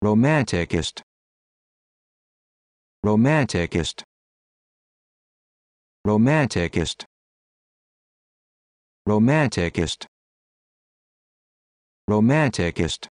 romanticist romanticist romanticist romanticist romanticist